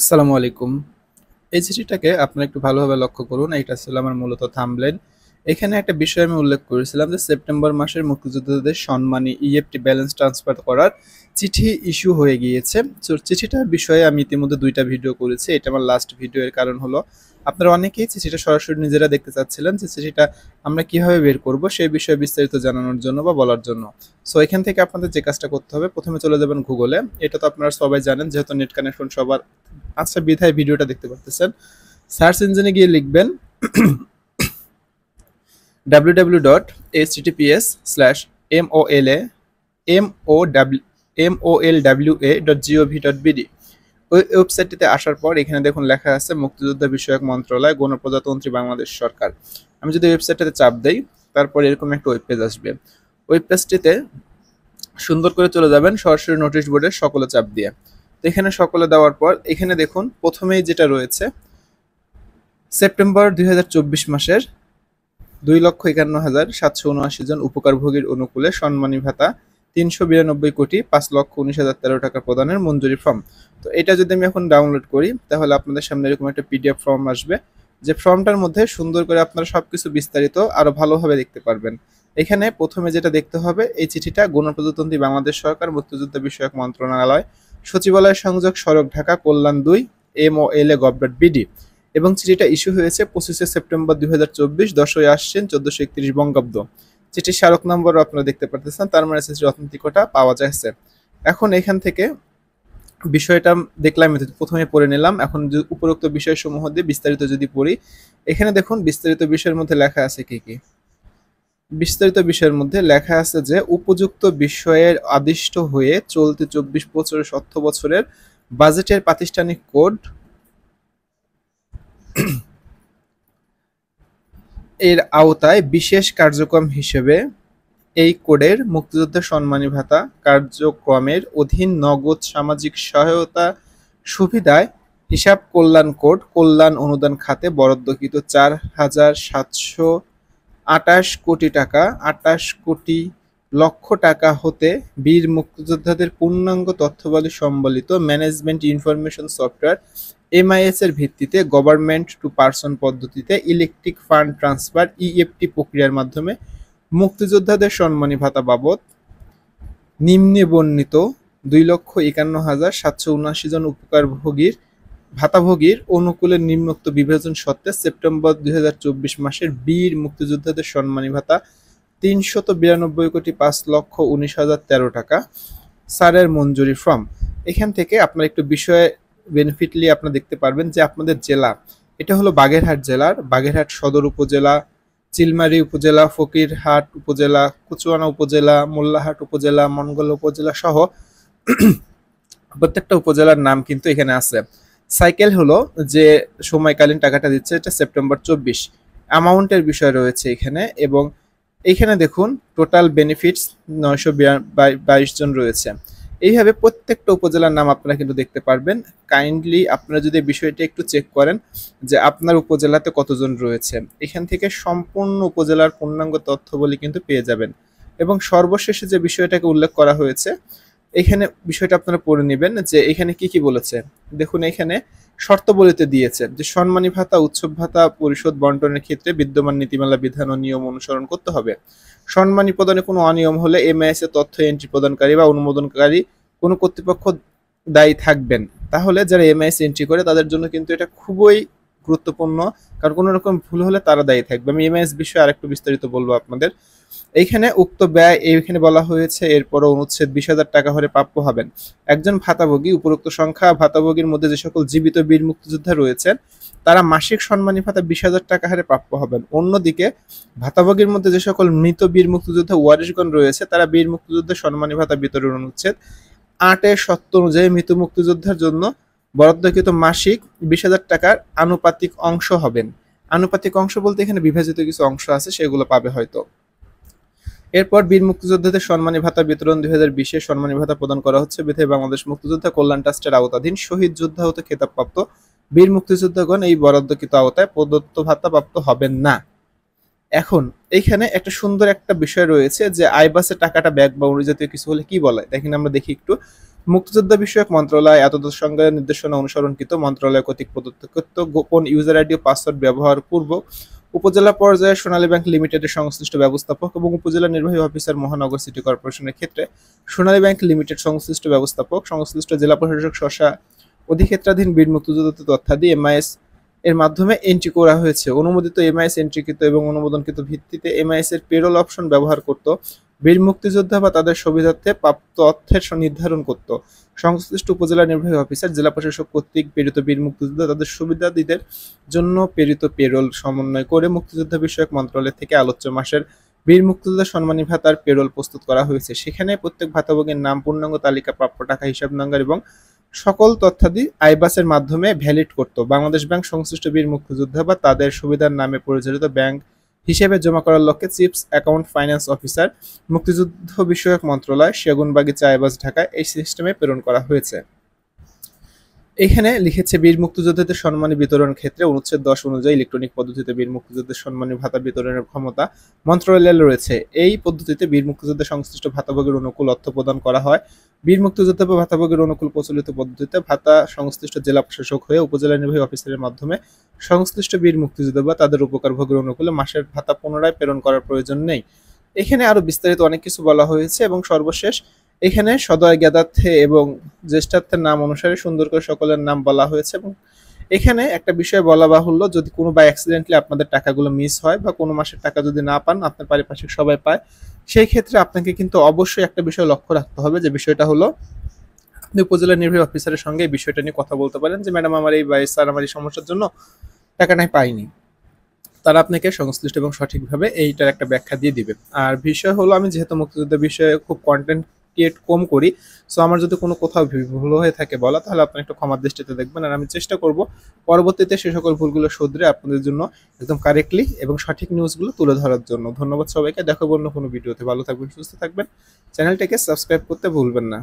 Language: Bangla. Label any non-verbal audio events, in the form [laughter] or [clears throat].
আসসালামু আলাইকুম এই চিঠিটাকে আপনারা একটু ভালোভাবে লক্ষ্য করুন এটা ছিল আমার মূলত থামলেন এখানে একটা বিষয় আমি উল্লেখ করেছিলাম যে সেপ্টেম্বর মাসের মুক্তিযোদ্ধাদের সম্মানে ইএফটি ব্যালেন্স ট্রান্সফার করার চিঠি ইস্যু হয়ে গিয়েছে তো চিঠিটার বিষয়ে আমি ইতিমধ্যে দুইটা ভিডিও করেছি এটা আমার লাস্ট ভিডিও এর কারণ হলো আপনারা অনেকেই চিঠিটা সরাসরি নিজেরা দেখতে চাচ্ছিলেন যে চিঠিটা আমরা কিভাবে বের করব সেই বিষয়ে বিস্তারিত জানানোর জন্য বা বলার জন্য সো এখান থেকে আপনাদের যে কাজটা করতে হবে প্রথমে চলে যাবেন গুগলে এটা তো আপনারা সবাই জানেন যেহেতু নেট কানেকশন সবার আচ্ছা বিধায় ভিডিওটা দেখতে পারতেছেন সার্চ ইঞ্জিনে গিয়ে লিখবেন W W dot S TPS slash M O W W A dot GOV dot BD ওই ওয়েবসাইটটিতে আসার পর এখানে দেখুন লেখা আছে মুক্তিযোদ্ধা বিষয়ক মন্ত্রণালয় গণপ্রজাতন্ত্রী বাংলাদেশ সরকার আমি যদি ওয়েবসাইটটাতে চাপ দেই তারপর এরকম একটা ওয়েব পেজ আসবে ওয়েব পেজটিতে সুন্দর করে চলে যাবেন সরাসরি নোটিশ বোর্ডে সকলে চাপ দিয়ে এখানে সকলে দেওয়ার পর এখানে দেখুন প্রথমেই যেটা রয়েছে সেপ্টেম্বর দুই মাসের দুই লক্ষ একান্ন হাজার সাতশো উনআশি জন উপকারভোগীর অনুকূলে সম্মানী ভাতা তিনশো বিরানব্বই কোটি পাঁচ লক্ষ উনিশ হাজার তেরো টাকা প্রদানের মঞ্জুরি ফর্ম তো এটা যদি আমি এখন ডাউনলোড করি তাহলে আপনাদের সামনে এরকম একটা পিডিএফ ফর্ম আসবে যে ফর্মটার মধ্যে সুন্দর করে আপনারা সব কিছু বিস্তারিত আরও ভালোভাবে দেখতে পারবেন এখানে প্রথমে যেটা দেখতে হবে এই চিঠিটা গণপ্রজাতন্ত্রী বাংলাদেশ সরকার মুক্তিযুদ্ধ বিষয়ক মন্ত্রণালয় সচিবালয় সংযোগ সড়ক ঢাকা কল্যাণ দুই M O L A government BD এবং চিঠিটা ইস্যু হয়েছে পঁচিশে সেপ্টেম্বর দুই হাজার চব্বিশ দশই আসছেন চোদ্দশো একত্রিশ বঙ্গাব্দ চিঠির স্মারক নম্বরও আপনারা দেখতে পারতেছেন তার মানে এসএসসি অর্থনীতি পাওয়া যাচ্ছে এখন এখান থেকে বিষয়টা দেখলাম প্রথমে পড়ে নিলাম এখন উপরোক্ত বিষয়সমূহ দিয়ে বিস্তারিত যদি পড়ি এখানে দেখুন বিস্তারিত বিষয়ের মধ্যে লেখা আছে কি কি বিস্তারিত বিষয়ের মধ্যে লেখা আছে যে উপযুক্ত বিষয়ের আদিষ্ট হয়ে চলতি চব্বিশ বছর সত্য বছরের বাজেটের প্রাতিষ্ঠানিক কোড এর আওতায় বিশেষ কার্যক্রম হিসেবে এই কোডের মুক্তিযোদ্ধা সম্মানী ভাতা কার্যক্রমের অধীন নগদ সামাজিক সহায়তা সুবিধায় হিসাব কল্যাণ কোড কল্যাণ অনুদান খাতে বরাদ্দকৃত চার হাজার সাতশো আটাশ কোটি টাকা আটাশ কোটি লক্ষ টাকা হতে বীর মুক্তিযোদ্ধাদের পূর্ণাঙ্গ তথ্যবলী সম্বলিত ম্যানেজমেন্ট ইনফরমেশন সফটওয়্যার এমআইএস এর ভিত্তিতে গভর্নমেন্ট টু পার্সন পদ্ধতিতে ইলেকট্রিক ফান্ড ট্রান্সফার ইএফটি প্রক্রিয়ার মাধ্যমে মুক্তিযোদ্ধাদের সম্মানী ভাতা বাবদ নিম্নে বর্ণিত দুই লক্ষ একান্ন হাজার সাতশো উনাশি জন উপকারভোগীর ভাতাভোগীর অনুকূলে নিম্নোক্ত বিভাজন সত্ত্বে সেপ্টেম্বর দুই মাসের বীর মুক্তিযোদ্ধাদের সম্মানী ভাতা তিনশত বিরানব্বই কোটি পাঁচ লক্ষ উনিশ হাজার তেরো টাকা স্যারের মঞ্জুরি ফর্ম এখান থেকে আপনার একটু বিষয়ে বেনিফিটলি আপনারা দেখতে পারবেন যে আপনাদের জেলা এটা হলো বাগেরহাট জেলার বাগেরহাট সদর উপজেলা চিলমারি উপজেলা ফকিরহাট উপজেলা কুচুয়ানা উপজেলা মোল্লাহাট উপজেলা মঙ্গল উপজেলা সহ [clears throat] প্রত্যেকটা উপজেলার নাম কিন্তু এখানে আছে সাইকেল হলো যে সময়কালীন টাকাটা দিচ্ছে এটা সেপ্টেম্বর চব্বিশ অ্যামাউন্টের বিষয় রয়েছে এখানে এবং এইখানে দেখুন টোটাল বেনিফিটস নয়শো বাইশ জন রয়েছে এইভাবে প্রত্যেকটা উপজেলার নাম আপনারা কিন্তু দেখতে পারবেন কাইন্ডলি আপনারা যদি বিষয়টি একটু চেক করেন যে আপনার উপজেলাতে কতজন রয়েছে এখান থেকে সম্পূর্ণ উপজেলার পূর্ণাঙ্গ বলে কিন্তু পেয়ে যাবেন এবং সর্বশেষে যে বিষয়টাকে উল্লেখ করা হয়েছে এখানে বিষয়টা আপনারা পড়ে নেবেন যে এখানে কি কি বলেছে দেখুন এখানে শর্ত বলিতে দিয়েছে যে সম্মানী ভাতা উৎসব ভাতা পরিশোধ বন্টনের ক্ষেত্রে বিদ্যমান নীতিমালা বিধান ও নিয়ম অনুসরণ করতে হবে সম্মানী প্রদানে কোনো অনিয়ম হলে এমআইএস এ তথ্য এন্ট্রি প্রদানকারী বা অনুমোদনকারী কোনো কর্তৃপক্ষ দায়ী থাকবেন তাহলে যারা এমআইএস এন্ট্রি করে তাদের জন্য কিন্তু এটা খুবই গুরুত্বপূর্ণ কারণ কোনো রকম ভুল হলে তারা দায়ী থাকবে আমি এমএস বিষয়ে আরেকটু বিস্তারিত বলবো আপনাদের এইখানে উক্ত ব্যয় এইখানে বলা হয়েছে এরপরও অনুচ্ছেদ বিশ হাজার টাকা হলে প্রাপ্য হবেন একজন ভাতাভোগী উপরোক্ত সংখ্যা ভাতাভোগীর মধ্যে যে সকল জীবিত বীর মুক্তিযোদ্ধা রয়েছেন তারা মাসিক সম্মানী ভাতা বিশ হাজার টাকা হারে প্রাপ্য হবেন অন্যদিকে ভাতাভোগীর মধ্যে যে সকল মৃত বীর মুক্তিযোদ্ধা ওয়ারিশগণ রয়েছে তারা বীর মুক্তিযোদ্ধা সম্মানী ভাতা বিতরণ অনুচ্ছেদ আটের শর্ত অনুযায়ী মৃত মুক্তিযোদ্ধার জন্য বরাদ্দকৃত মাসিক বিশ হাজার টাকার আনুপাতিক অংশ হবেন আনুপাতিক অংশ বলতে এখানে বিভাজিত কিছু অংশ আছে সেগুলো পাবে হয়তো এরপর বীর মুক্তিযোদ্ধাদের সম্মানী ভাতা বিতরণ দুই হাজার বিশে সম্মানী ভাতা প্রদান করা হচ্ছে বিধায় বাংলাদেশ মুক্তিযোদ্ধা কল্যাণ ট্রাস্টের আওতাধীন শহীদ যোদ্ধা হতে খেতাবপ্রাপ্ত বীর মুক্তিযোদ্ধাগণ এই বরাদ্দকৃত আওতায় প্রদত্ত ভাতা প্রাপ্ত হবেন না এখন এইখানে একটা সুন্দর একটা বিষয় রয়েছে যে আইবাসে টাকাটা ব্যাগ বা অনুজাতীয় কিছু হলে কি বলে দেখেন আমরা দেখি একটু মুক্তিযোদ্ধা বিষয়ক মন্ত্রণালয় এতদ সংজ্ঞায় নির্দেশনা অনুসরণকৃত মন্ত্রণালয় কর্তৃক প্রদত্ত গোপন ইউজার আইডি ও পাসওয়ার্ড ব্যবহার পূর্বক উপজেলা পর্যায়ে সোনালী ব্যাংক লিমিটেডের সংশ্লিষ্ট ব্যবস্থাপক এবং উপজেলা নির্বাহী অফিসার মহানগর সিটি কর্পোরেশনের ক্ষেত্রে সোনালী ব্যাংক লিমিটেড সংশ্লিষ্ট ব্যবস্থাপক সংশ্লিষ্ট জেলা প্রশাসক শশা অধিক্ষেত্রাধীন বীর মুক্তিযোদ্ধাতে তথ্যাদি এমআইএস এর মাধ্যমে এন্ট্রি করা হয়েছে অনুমোদিত এমআইএস এন্ট্রিকৃত এবং অনুমোদনকৃত ভিত্তিতে এমআইএস এর পেরোল অপশন ব্যবহার করত বীর মুক্তিযোদ্ধা বা তাদের সুবিধার্থে প্রাপ্ত অর্থের নির্ধারণ করত সংশ্লিষ্ট উপজেলা নির্বাহী অফিসার জেলা প্রশাসক কর্তৃক প্রেরিত বীর মুক্তিযোদ্ধা তাদের সুবিধাদিদের জন্য প্রেরিত পেরোল সমন্বয় করে মুক্তিযোদ্ধা বিষয়ক মন্ত্রণালয় থেকে আলোচ্য মাসের বীর মুক্তিযোদ্ধা সম্মানী ভাতার পেরোল প্রস্তুত করা হয়েছে সেখানে প্রত্যেক ভাতাভোগীর নাম পূর্ণাঙ্গ তালিকা প্রাপ্য টাকা হিসাব নাঙ্গার এবং সকল তথ্যাদি আইবাসের মাধ্যমে ভ্যালিড করত বাংলাদেশ ব্যাংক সংশ্লিষ্ট বীর মুক্তিযোদ্ধা বা তাদের সুবিধার নামে পরিচালিত ব্যাংক হিসেবে জমা করার লক্ষ্যে চিপস অ্যাকাউন্ট ফাইন্যান্স অফিসার মুক্তিযুদ্ধ বিষয়ক মন্ত্রণালয় সেগুনবাগিচা আইবাস ঢাকায় এই সিস্টেমে প্রেরণ করা হয়েছে এখানে লিখেছে বীর মুক্তিযোদ্ধাদের সম্মানী বিতরণ ক্ষেত্রে অনুচ্ছেদ দশ অনুযায়ী ইলেকট্রনিক পদ্ধতিতে বীর মুক্তিযোদ্ধাদের সম্মানী ভাতা বিতরণের ক্ষমতা মন্ত্রণালয়ে রয়েছে এই পদ্ধতিতে বীর মুক্তিযোদ্ধা সংশ্লিষ্ট ভাতাভোগের অনুকূল অর্থ প্রদান করা হয় বীর মুক্তিযোদ্ধা বা ভাতাভোগের অনুকূল প্রচলিত পদ্ধতিতে ভাতা সংশ্লিষ্ট জেলা প্রশাসক হয়ে উপজেলা নির্বাহী অফিসারের মাধ্যমে সংশ্লিষ্ট বীর মুক্তিযোদ্ধা বা তাদের উপকার ভোগের অনুকূলে মাসের ভাতা পুনরায় প্রেরণ করার প্রয়োজন নেই এখানে আরও বিস্তারিত অনেক কিছু বলা হয়েছে এবং সর্বশেষ এখানে সদয় জ্ঞাতার্থে এবং জ্যেষ্ঠার্থের নাম অনুসারে সুন্দর করে সকলের নাম বলা হয়েছে এবং এখানে একটা বিষয় বলা বাহুল্য যদি কোনো বা অ্যাক্সিডেন্টলি আপনাদের টাকাগুলো মিস হয় বা কোনো মাসের টাকা যদি না পান আপনার পারিপার্শ্বিক সবাই পায় সেই ক্ষেত্রে আপনাকে কিন্তু অবশ্যই একটা বিষয় লক্ষ্য রাখতে হবে যে বিষয়টা হলো আপনি উপজেলা নির্বাহী অফিসারের সঙ্গে এই বিষয়টা নিয়ে কথা বলতে পারেন যে ম্যাডাম আমার এই বা স্যার আমার এই সমস্যার জন্য টাকা নাই পাইনি তারা আপনাকে সংশ্লিষ্ট এবং সঠিকভাবে এইটার একটা ব্যাখ্যা দিয়ে দিবে আর বিষয় হলো আমি যেহেতু মুক্তিযুদ্ধ বিষয়ে খুব কন্টেন্ট ক্রিয়েট কম করি সো আমার যদি কোনো কোথাও ভুল হয়ে থাকে বলা তাহলে আপনি একটু ক্ষমার দৃষ্টিতে দেখবেন আর আমি চেষ্টা করব পরবর্তীতে সে সকল ভুলগুলো শুধরে আপনাদের জন্য একদম কারেক্টলি এবং সঠিক নিউজগুলো তুলে ধরার জন্য ধন্যবাদ সবাইকে দেখো অন্য কোনো ভিডিওতে ভালো থাকবেন সুস্থ থাকবেন চ্যানেলটাকে সাবস্ক্রাইব করতে ভুলবেন না